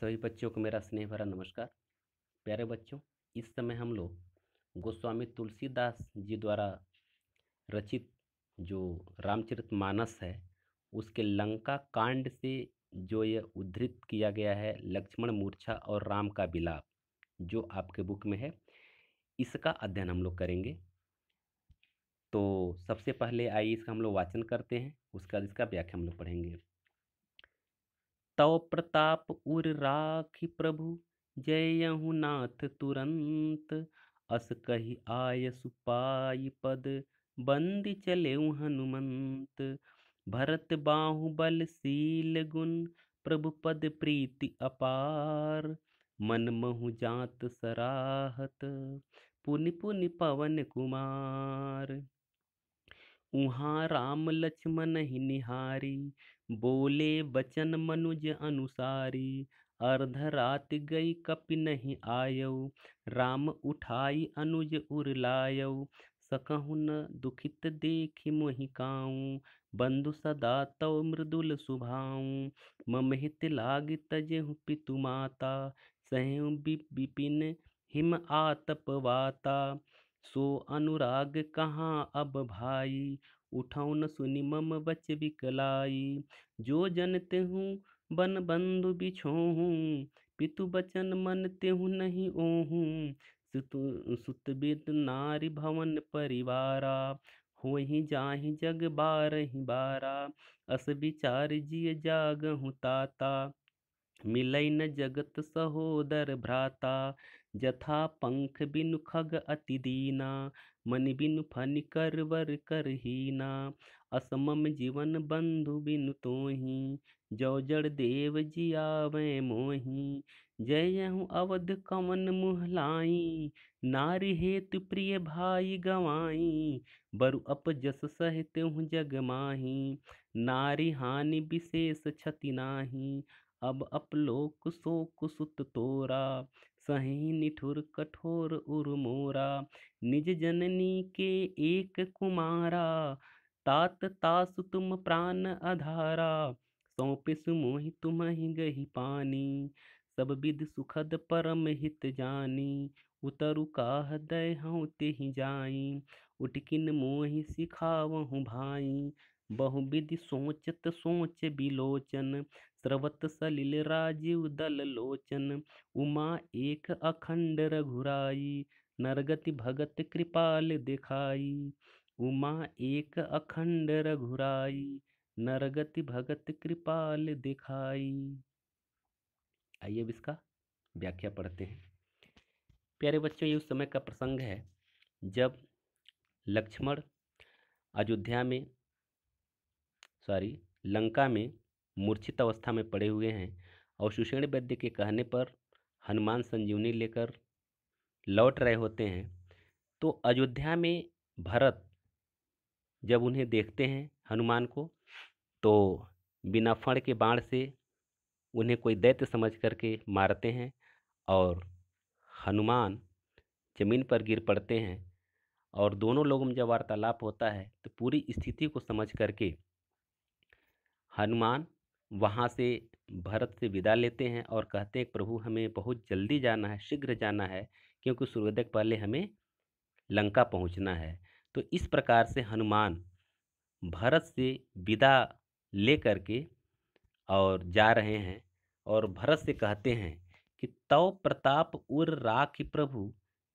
सभी बच्चों को मेरा स्नेह भरा नमस्कार प्यारे बच्चों इस समय हम लोग गोस्वामी तुलसीदास जी द्वारा रचित जो रामचरित मानस है उसके लंका कांड से जो यह उद्धृत किया गया है लक्ष्मण मूर्छा और राम का विलाप जो आपके बुक में है इसका अध्ययन हम लोग करेंगे तो सबसे पहले आइए इसका हम लोग वाचन करते हैं उसके बाद इसका व्याख्या हम लोग पढ़ेंगे तव प्रताप उर राखि प्रभु जय यहु नाथ तुरंत अस कही आय सुपाई पद बंद चले हनुमंत भरत बल सील गुण प्रभु पद प्रीति अपार मन महु जात सराहत पुनि पुनि पवन कुमार उहाँ राम लक्ष्मण निहारी बोले बचन मनुज अनुसारी अर्ध रात गई कपि नहीं आयो राम उठाई अनुज उर लायो सकहु न दुखित देखि मोहि काऊँ बंधु सदा तव मृदुल सुभाऊँ ममहित लाग तजहु पितु माता सहु बिपिन हिम आतपवाता सो अनुराग कहाँ अब भाई उठाऊ न सुनी मम बच बिकलाई जो जनते हूँ बन बंधु बिछोहूँ पितु बचन मन तेहू नहीं ओहूँ सुत सुत बिद नारी भवन परिवारा हो ही जाहि जग बार ही बारा अस विचार जिय जाग हूँ ताता मिलई न जगत सहोदर भ्राता जथा पंख बिनु खग अति दीना मन बिनु फन कर वर कर हीना असमम जीवन बंधु बिनु ही जौ जड़ देव जियावे मोही जय हूँ अवध कवन मुहलाई नारी हेतु प्रिय भाई गवाई बरु अप जस सहित हूँ जग माही नारी हानि विशेष क्षति नाही अब अपलोक शोक सुत तोरा सही निठुर कठोर उर्मोरा निज जननी के एक कुमारा तात तासु तुम प्राण अधारा सौंपिस मोहि तुम ही गही पानी सब विध सुखद परम हित जानी उतरु काह दय हूँ ते ही जाई उठकिन मोहि सिखावहु भाई बहुविधि सोचत सोच विलोचन स्रवत सलिल राजीव दल लोचन उमा एक अखंड रघुराई नरगति भगत कृपाल दिखाई उमा एक अखंड रघुराई नरगति भगत कृपाल दिखाई आइए अब इसका व्याख्या पढ़ते हैं प्यारे बच्चों ये उस समय का प्रसंग है जब लक्ष्मण अयोध्या में सॉरी लंका में मूर्छित अवस्था में पड़े हुए हैं और सुषेण वैद्य के कहने पर हनुमान संजीवनी लेकर लौट रहे होते हैं तो अयोध्या में भरत जब उन्हें देखते हैं हनुमान को तो बिना फण के बाण से उन्हें कोई दैत्य समझ करके मारते हैं और हनुमान ज़मीन पर गिर पड़ते हैं और दोनों लोगों में जब वार्तालाप होता है तो पूरी स्थिति को समझ करके हनुमान वहाँ से भरत से विदा लेते हैं और कहते हैं प्रभु हमें बहुत जल्दी जाना है शीघ्र जाना है क्योंकि सूर्योदय पहले हमें लंका पहुँचना है तो इस प्रकार से हनुमान भरत से विदा ले करके और जा रहे हैं और भरत से कहते हैं कि तव प्रताप उर राख प्रभु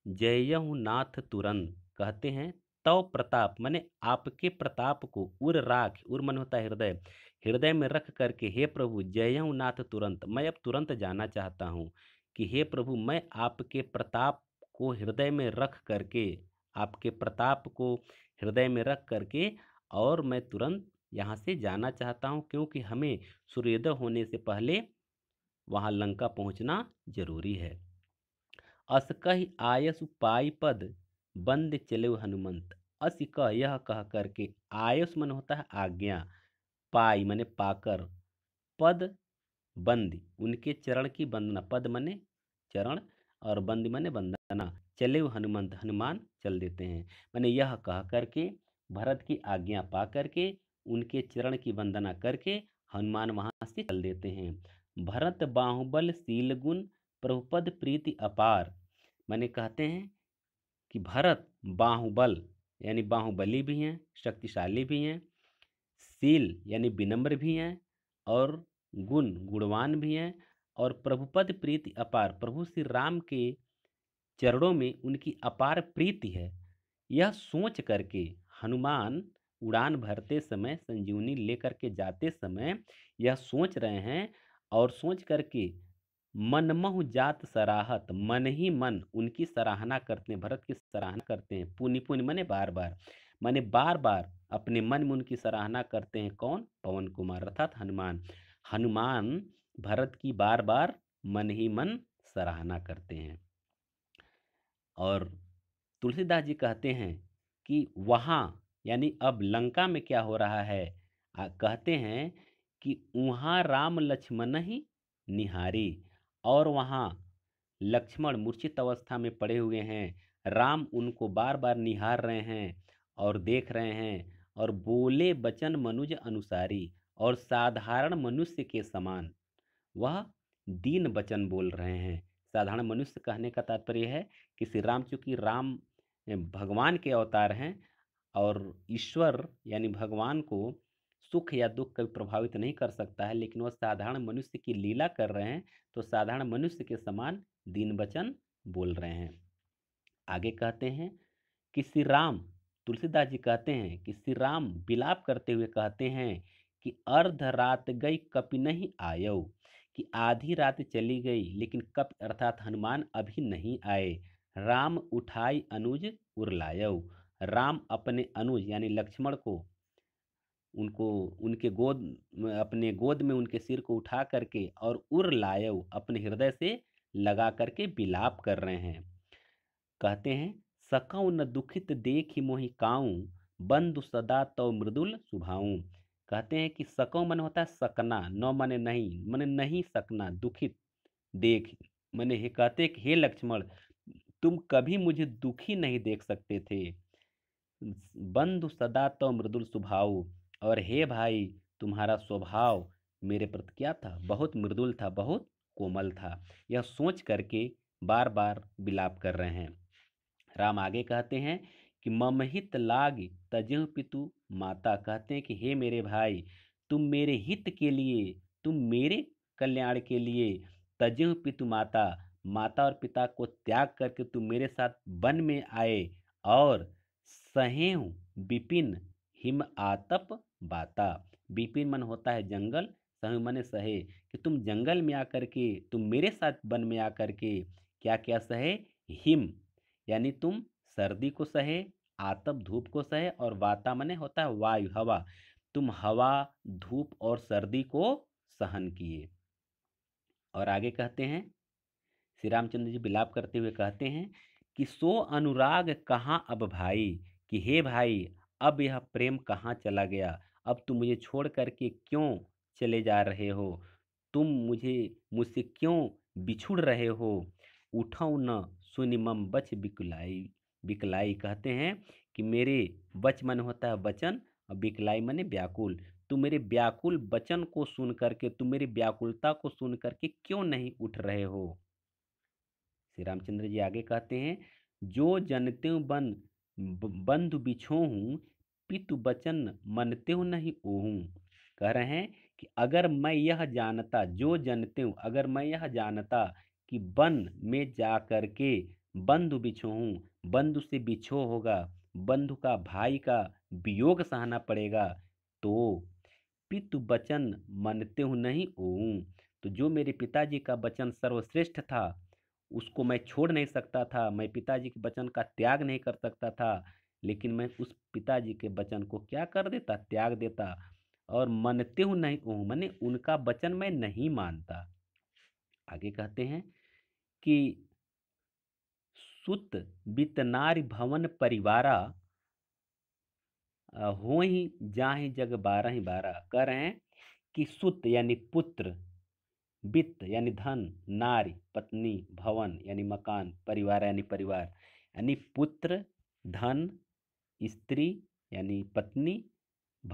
जय नाथ तुरंत कहते हैं तव प्रताप माने आपके प्रताप को उर राख उर मन होता है हृदय हृदय में रख करके हे प्रभु जय हूँ नाथ तुरंत मैं अब तुरंत जाना चाहता हूँ कि हे प्रभु मैं आपके प्रताप को हृदय में रख करके आपके प्रताप को हृदय में रख करके और मैं तुरंत यहाँ से जाना चाहता हूँ क्योंकि हमें सूर्योदय होने से पहले वहाँ लंका पहुँचना जरूरी है अस कह आयस पाई पद बंद चले हनुमंत अस कह यह कह करके आयस मन होता है आज्ञा पाई माने पाकर पद बंदी उनके चरण की वंदना पद माने चरण और बंद माने वंदना चले हनुमंत हनुमान चल देते हैं माने यह कह करके भरत की आज्ञा पा करके उनके चरण की वंदना करके हनुमान वहाँ से चल देते हैं भरत बाहुबल गुण प्रभुपद प्रीति अपार माने कहते हैं कि भरत बाहुबल यानी बाहुबली भी हैं शक्तिशाली भी हैं शील यानी विनम्र भी हैं और गुण गुणवान भी हैं और प्रभुपद प्रीति अपार प्रभु श्री राम के चरणों में उनकी अपार प्रीति है यह सोच करके हनुमान उड़ान भरते समय संजीवनी लेकर के जाते समय यह सोच रहे हैं और सोच करके मनमोह जात सराहत मन ही मन उनकी सराहना करते हैं भरत की सराहना करते हैं पुनि पुनि मने बार बार माने बार बार अपने मन में उनकी सराहना करते हैं कौन पवन कुमार अर्थात हनुमान हनुमान भरत की बार बार मन ही मन सराहना करते हैं और तुलसीदास जी कहते हैं कि वहाँ यानी अब लंका में क्या हो रहा है आ, कहते हैं कि वहाँ राम लक्ष्मण ही निहारी और वहाँ लक्ष्मण मूर्छित अवस्था में पड़े हुए हैं राम उनको बार बार निहार रहे हैं और देख रहे हैं और बोले बचन मनुज अनुसारी और साधारण मनुष्य के समान वह दीन बचन बोल रहे हैं साधारण मनुष्य कहने का तात्पर्य है कि श्री राम चूँकि राम भगवान के अवतार हैं और ईश्वर यानी भगवान को सुख या दुख कभी प्रभावित नहीं कर सकता है लेकिन वह साधारण मनुष्य की लीला कर रहे हैं तो साधारण मनुष्य के समान दीन बचन बोल रहे हैं आगे कहते हैं कि श्री राम तुलसीदास जी कहते हैं कि श्री राम विलाप करते हुए कहते हैं कि अर्ध रात गई कपि नहीं आयो कि आधी रात चली गई लेकिन कप अर्थात हनुमान अभी नहीं आए राम उठाई अनुज उर्लायो राम अपने अनुज यानी लक्ष्मण को उनको उनके गोद अपने गोद में उनके सिर को उठा करके और उर लायो अपने हृदय से लगा करके विलाप कर रहे हैं कहते हैं सकौ न दुखित ही मोहि काऊँ बंधु सदा तो मृदुल सुभाऊँ कहते हैं कि सकौ मन होता है सकना न मने नहीं मने नहीं सकना दुखित देख मने हे कहते कि हे लक्ष्मण तुम कभी मुझे दुखी नहीं देख सकते थे बंधु सदा तो मृदुल स्वभाव और हे भाई तुम्हारा स्वभाव मेरे प्रति क्या था बहुत मृदुल था बहुत कोमल था यह सोच करके बार बार विलाप कर रहे हैं राम आगे कहते हैं कि ममहित लाग तजह पितु माता कहते हैं कि हे मेरे भाई तुम मेरे हित के लिए तुम मेरे कल्याण के लिए तजह पितु माता माता और पिता को त्याग करके तुम मेरे साथ वन में आए और सहे विपिन हिम आतप बाता विपिन मन होता है जंगल सहे मन सहे कि तुम जंगल में आकर के तुम मेरे साथ वन में आकर के क्या क्या सहे हिम यानी तुम सर्दी को सहे आतप धूप को सहे और वाता मने होता है वायु हवा तुम हवा धूप और सर्दी को सहन किए और आगे कहते हैं श्री रामचंद्र जी विलाप करते हुए कहते हैं कि सो अनुराग कहाँ अब भाई कि हे भाई अब यह प्रेम कहाँ चला गया अब तुम मुझे छोड़ करके क्यों चले जा रहे हो तुम मुझे मुझसे क्यों बिछुड़ रहे हो उठाऊ न सुनिमम बच बिकलाई बिकलाई कहते हैं कि मेरे बच मन होता है वचन और बिकलाई मने व्याकुल तुम मेरे व्याकुल वचन को सुन करके तुम मेरी व्याकुलता को सुन करके क्यों नहीं उठ रहे हो श्री रामचंद्र जी आगे कहते हैं जो जनते बन बंधु हूँ पितु बचन मनते हूँ नहीं ओहूँ कह रहे हैं कि अगर मैं यह जानता जो जनते हूँ अगर मैं यह जानता कि वन में जा कर के बंधु बिछोहूँ बंधु से बिछो होगा बंधु का भाई का वियोग सहना पड़ेगा तो पितु वचन मनते हूँ नहीं ओ तो जो मेरे पिताजी का वचन सर्वश्रेष्ठ था उसको मैं छोड़ नहीं सकता था मैं पिताजी के वचन का त्याग नहीं कर सकता था लेकिन मैं उस पिताजी के वचन को क्या कर देता त्याग देता और मनते हूँ नहीं ओ मैंने उनका वचन मैं नहीं मानता आगे कहते हैं कि सुत बितनार भवन परिवारा हो ही जाहि जग बारह ही बारह कह रहे हैं कि सुत यानी पुत्र वित्त यानी धन नारी पत्नी भवन यानी मकान परिवार यानी परिवार यानी पुत्र धन स्त्री यानी पत्नी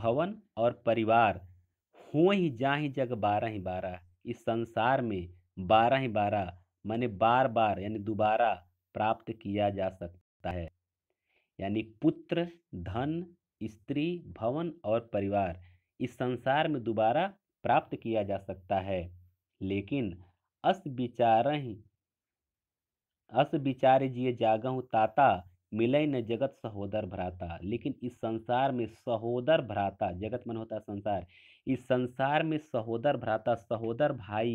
भवन और परिवार हो ही जाहि जग बारह ही बारह इस संसार में बारह ही बारह माने बार बार यानी दोबारा प्राप्त किया जा सकता है यानी पुत्र धन स्त्री भवन और परिवार इस संसार में दोबारा प्राप्त किया जा सकता है लेकिन अस विचार ही अस विचार जिए जागहूँ ताता मिले न जगत सहोदर भ्राता लेकिन इस संसार में सहोदर भ्राता जगत मन होता संसार इस संसार में सहोदर भ्राता सहोदर भाई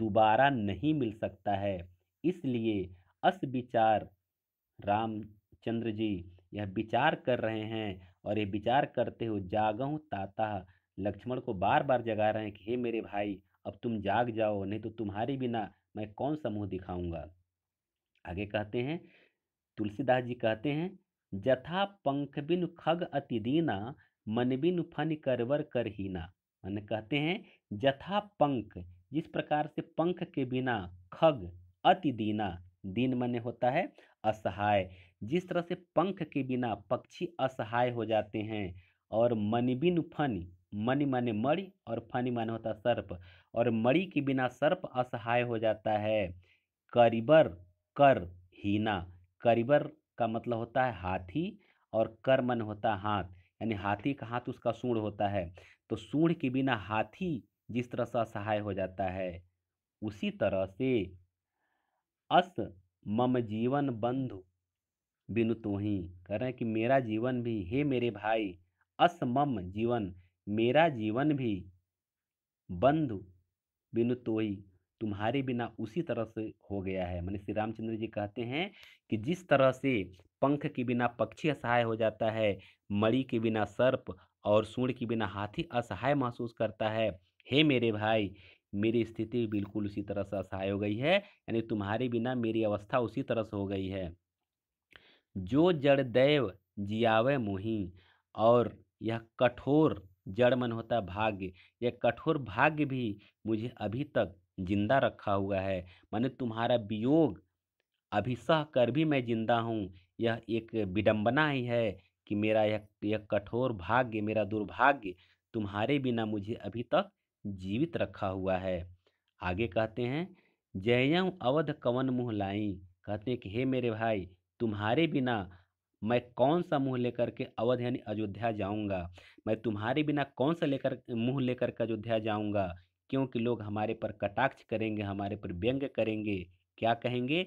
दोबारा नहीं मिल सकता है इसलिए अस विचार रामचंद्र जी यह विचार कर रहे हैं और ये विचार करते हुए जागहूँ ताता लक्ष्मण को बार बार जगा रहे हैं कि हे मेरे भाई अब तुम जाग जाओ नहीं तो तुम्हारी बिना मैं कौन सा मुँह दिखाऊंगा आगे कहते हैं तुलसीदास जी कहते हैं जथा पंख बिन खग अति दीना मन बिन फन करवर कर हीना माने कहते हैं जथा पंख जिस प्रकार से पंख के बिना खग अति दीना दीन मने होता है असहाय जिस तरह से पंख के बिना पक्षी असहाय हो जाते हैं और मनिबिन फनी मनी माने मणि और फनी माने होता सर्प और मणि के बिना सर्प असहाय हो जाता है करिबर कर हीना करिबर का मतलब होता है हाथी और कर मन होता हाथ यानी हाथी का हाथ उसका सूढ़ होता है तो सूढ़ के बिना हाथी जिस तरह से असहाय हो जाता है उसी तरह से अस मम जीवन बंधु बिनु तो ही कह रहे हैं कि मेरा जीवन भी हे मेरे भाई अस मम जीवन मेरा जीवन भी बंधु बिनु तो ही तुम्हारे बिना उसी तरह से हो गया है मैंने श्री रामचंद्र जी कहते हैं कि जिस तरह से पंख के बिना पक्षी असहाय हो जाता है मणि के बिना सर्प और सूंड के बिना हाथी असहाय महसूस करता है हे मेरे भाई मेरी स्थिति बिल्कुल उसी तरह से असहाय हो गई है यानी तुम्हारे बिना मेरी अवस्था उसी तरह से हो गई है जो जड़ दैव जियावे मोहि और यह कठोर जड़ मन होता भाग्य यह कठोर भाग्य भी मुझे अभी तक जिंदा रखा हुआ है मैंने तुम्हारा वियोग सह कर भी मैं जिंदा हूँ यह एक विडम्बना ही है कि मेरा यह यह कठोर भाग्य मेरा दुर्भाग्य तुम्हारे बिना मुझे अभी तक जीवित रखा हुआ है आगे कहते हैं जयम अवध कवन मुँह लाई कहते हैं कि हे मेरे भाई तुम्हारे बिना मैं कौन सा मुँह लेकर के अवध यानी अयोध्या जाऊंगा मैं तुम्हारे बिना कौन सा लेकर मुँह लेकर के अयोध्या जाऊंगा क्योंकि लोग हमारे पर कटाक्ष करेंगे हमारे पर व्यंग करेंगे क्या कहेंगे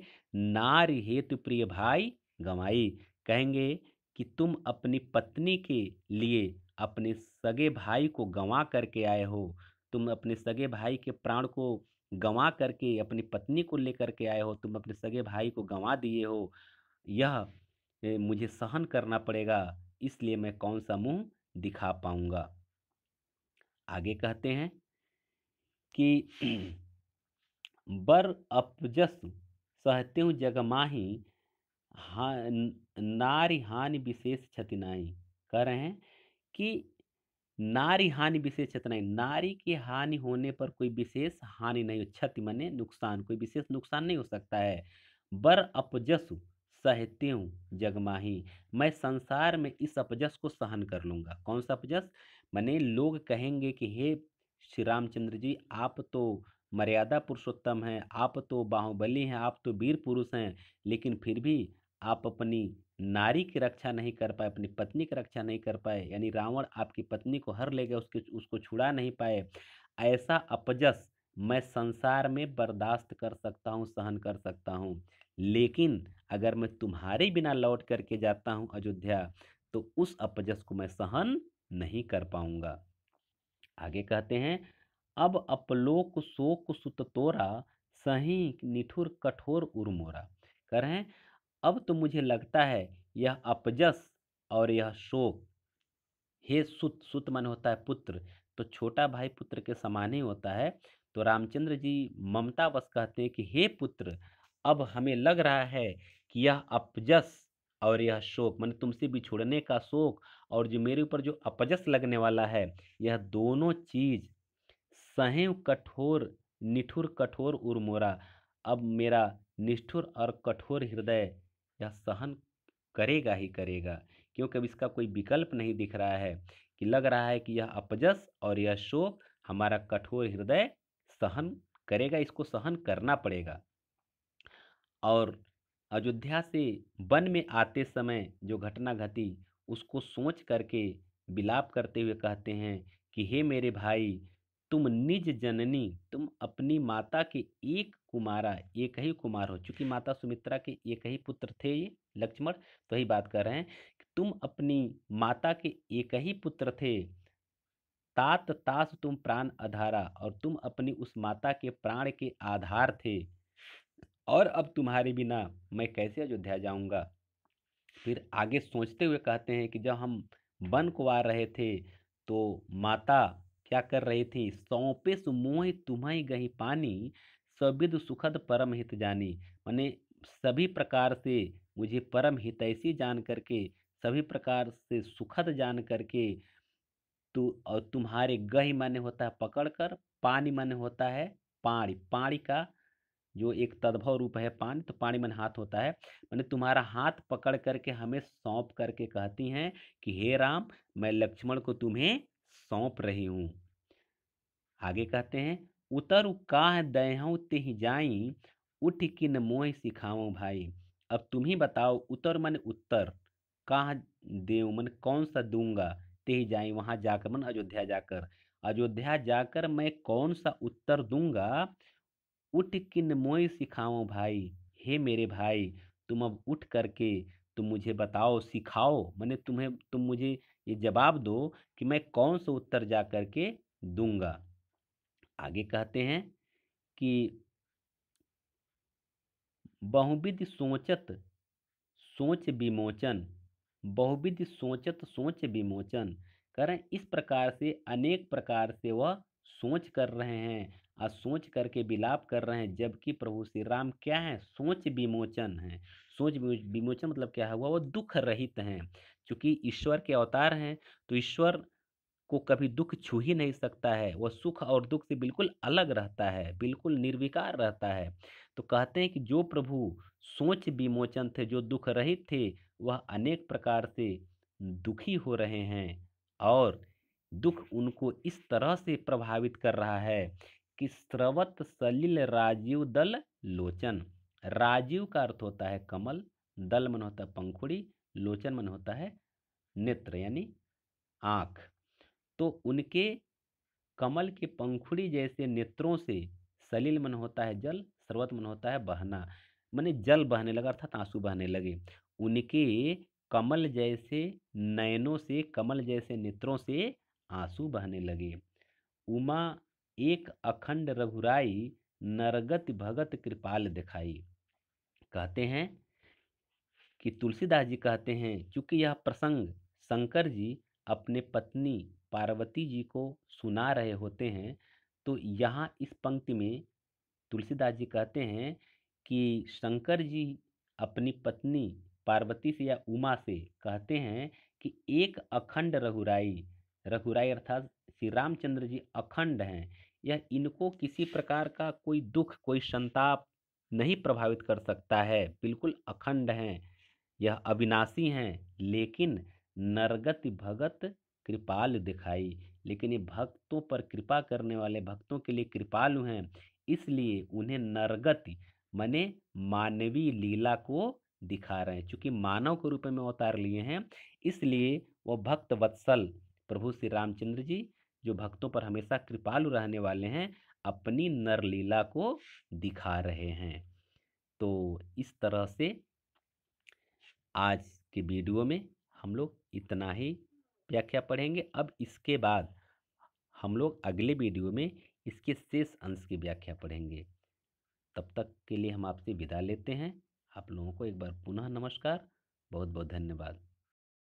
नारी हेतु प्रिय भाई गवाई कहेंगे कि तुम अपनी पत्नी के लिए अपने सगे भाई को गंवा करके आए हो तुम अपने सगे भाई के प्राण को गंवा करके अपनी पत्नी को लेकर के आए हो तुम अपने सगे भाई को गंवा दिए हो यह मुझे सहन करना पड़ेगा इसलिए मैं कौन सा मुंह दिखा पाऊंगा आगे कहते हैं कि बर अपजस सहते हूँ जगमाही हा नारी हानि विशेष क्षतिनाई कह रहे हैं कि नारी हानि विशेष क्षतिनाई नारी की हानि होने पर कोई विशेष हानि नहीं क्षति मने नुकसान कोई विशेष नुकसान नहीं हो सकता है बर अपजसु सहते हूँ जगमाही मैं संसार में इस अपजस को सहन कर लूँगा कौन सा अपजस मने लोग कहेंगे कि हे श्री रामचंद्र जी आप तो मर्यादा पुरुषोत्तम हैं आप तो बाहुबली हैं आप तो वीर पुरुष हैं लेकिन फिर भी आप अपनी नारी की रक्षा नहीं कर पाए अपनी पत्नी की रक्षा नहीं कर पाए यानी रावण आपकी पत्नी को हर ले गया उसके उसको छुड़ा नहीं पाए ऐसा अपजस मैं संसार में बर्दाश्त कर सकता हूँ सहन कर सकता हूँ लेकिन अगर मैं तुम्हारे बिना लौट करके जाता हूँ अयोध्या तो उस अपजस को मैं सहन नहीं कर पाऊंगा आगे कहते हैं अब अपलोक शोक सुत तोरा सही निठुर कठोर उर्मोरा कर हैं अब तो मुझे लगता है यह अपजस और यह शोक हे सुत सुत मन होता है पुत्र तो छोटा भाई पुत्र के समान ही होता है तो रामचंद्र जी ममता बस कहते हैं कि हे पुत्र अब हमें लग रहा है कि यह अपजस और यह शोक मैंने तुमसे बिछुड़ने का शोक और जो मेरे ऊपर जो अपजस लगने वाला है यह दोनों चीज़ सहे कठोर निठुर कठोर उर्मोरा अब मेरा निष्ठुर और कठोर हृदय यह सहन करेगा ही करेगा क्योंकि अब इसका कोई विकल्प नहीं दिख रहा है कि लग रहा है कि यह अपजस और यह शोक हमारा कठोर हृदय सहन करेगा इसको सहन करना पड़ेगा और अयोध्या से वन में आते समय जो घटना घटी उसको सोच करके विलाप करते हुए कहते हैं कि हे मेरे भाई तुम निज जननी तुम अपनी माता के एक कुमारा एक ही कुमार हो चूंकि माता सुमित्रा के एक ही पुत्र थे ये लक्ष्मण तो ही बात कर रहे हैं कि तुम अपनी माता के एक ही पुत्र थे तात तास तुम प्राण आधारा और तुम अपनी उस माता के प्राण के आधार थे और अब तुम्हारे बिना मैं कैसे अयोध्या जाऊंगा फिर आगे सोचते हुए कहते हैं कि जब हम वन को आ रहे थे तो माता क्या कर रही थी सौंपे सुमोह तुम्हें गही पानी सविद सुखद परम हित जानी मैंने सभी प्रकार से मुझे परम हित ऐसी जान करके सभी प्रकार से सुखद जान करके तु और तुम्हारे गही माने होता है पकड़ कर पानी माने होता है पाणी पाणी का जो एक तद्भव रूप है पानी तो पानी मन हाथ होता है मैंने तुम्हारा हाथ पकड़ करके हमें सौंप करके कहती हैं कि हे राम मैं लक्ष्मण को तुम्हें सौंप रही हूँ आगे कहते हैं उतर काह दहूँ तेह जाई उठ किन मोह सिखाओ भाई अब तुम ही बताओ उतर मन उत्तर कहाँ देव मन कौन सा दूंगा ते जाए वहाँ जाकर मन अयोध्या जाकर अयोध्या जाकर मैं कौन सा उत्तर दूंगा उठ किन मोह सिखाओ भाई हे मेरे भाई तुम अब उठ करके तुम मुझे बताओ सिखाओ मैंने तुम्हें तुम मुझे ये जवाब दो कि मैं कौन सा उत्तर जा कर के दूंगा आगे कहते हैं कि बहुविध सोचत सोच विमोचन बहुविध सोचत सोच विमोचन करें इस प्रकार से अनेक प्रकार से वह सोच कर रहे हैं और सोच करके विलाप कर रहे हैं जबकि प्रभु श्री राम क्या है सोच विमोचन है सोच विमोचन मतलब क्या हुआ वो दुख रहित हैं क्योंकि ईश्वर के अवतार हैं तो ईश्वर को कभी दुख छू ही नहीं सकता है वह सुख और दुख से बिल्कुल अलग रहता है बिल्कुल निर्विकार रहता है तो कहते हैं कि जो प्रभु सोच विमोचन थे जो दुख रहित थे वह अनेक प्रकार से दुखी हो रहे हैं और दुख उनको इस तरह से प्रभावित कर रहा है कि स्रवत सलिल राजीव दल लोचन राजीव का अर्थ होता है कमल दल मन होता है पंखुड़ी लोचन मन होता है नेत्र यानी आँख तो उनके कमल के पंखुड़ी जैसे नेत्रों से सलील मन होता है जल सर्वत मन होता है बहना मैंने जल बहने लगा अर्थात आंसू बहने लगे उनके कमल जैसे नयनों से कमल जैसे नेत्रों से आंसू बहने लगे उमा एक अखंड रघुराई नरगत भगत कृपाल दिखाई कहते हैं कि तुलसीदास जी कहते हैं चूँकि यह प्रसंग शंकर जी अपने पत्नी पार्वती जी को सुना रहे होते हैं तो यहाँ इस पंक्ति में तुलसीदास जी कहते हैं कि शंकर जी अपनी पत्नी पार्वती से या उमा से कहते हैं कि एक अखंड रघुराई रघुराई अर्थात श्री रामचंद्र जी अखंड हैं यह इनको किसी प्रकार का कोई दुख कोई संताप नहीं प्रभावित कर सकता है बिल्कुल अखंड हैं यह अविनाशी हैं लेकिन नरगति भगत कृपाल दिखाई लेकिन ये भक्तों पर कृपा करने वाले भक्तों के लिए कृपालु हैं इसलिए उन्हें नरगति मने मानवीय लीला को दिखा रहे हैं चूँकि मानव के रूप में अवतार लिए हैं इसलिए वह भक्त वत्सल प्रभु श्री रामचंद्र जी जो भक्तों पर हमेशा कृपालु रहने वाले हैं अपनी नरलीला को दिखा रहे हैं तो इस तरह से आज के वीडियो में हम लोग इतना ही व्याख्या पढ़ेंगे अब इसके बाद हम लोग अगले वीडियो में इसके शेष अंश की व्याख्या पढ़ेंगे तब तक के लिए हम आपसे विदा लेते हैं आप लोगों को एक बार पुनः नमस्कार बहुत बहुत धन्यवाद